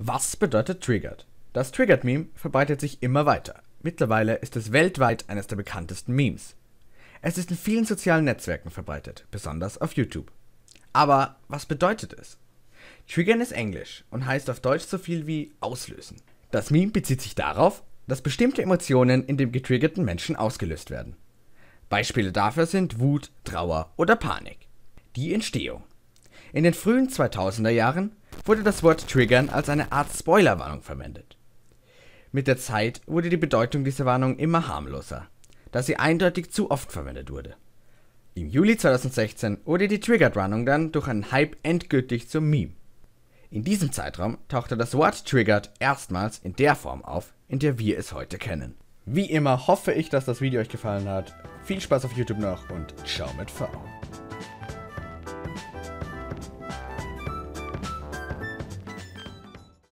Was bedeutet Triggered? Das Triggered-Meme verbreitet sich immer weiter. Mittlerweile ist es weltweit eines der bekanntesten Memes. Es ist in vielen sozialen Netzwerken verbreitet, besonders auf YouTube. Aber was bedeutet es? Triggern ist Englisch und heißt auf Deutsch so viel wie auslösen. Das Meme bezieht sich darauf, dass bestimmte Emotionen in dem getriggerten Menschen ausgelöst werden. Beispiele dafür sind Wut, Trauer oder Panik. Die Entstehung. In den frühen 2000er Jahren wurde das Wort Triggern als eine Art Spoilerwarnung verwendet. Mit der Zeit wurde die Bedeutung dieser Warnung immer harmloser, da sie eindeutig zu oft verwendet wurde. Im Juli 2016 wurde die Triggered-Warnung dann durch einen Hype endgültig zum Meme. In diesem Zeitraum tauchte das Wort Triggered erstmals in der Form auf, in der wir es heute kennen. Wie immer hoffe ich, dass das Video euch gefallen hat. Viel Spaß auf YouTube noch und ciao mit V.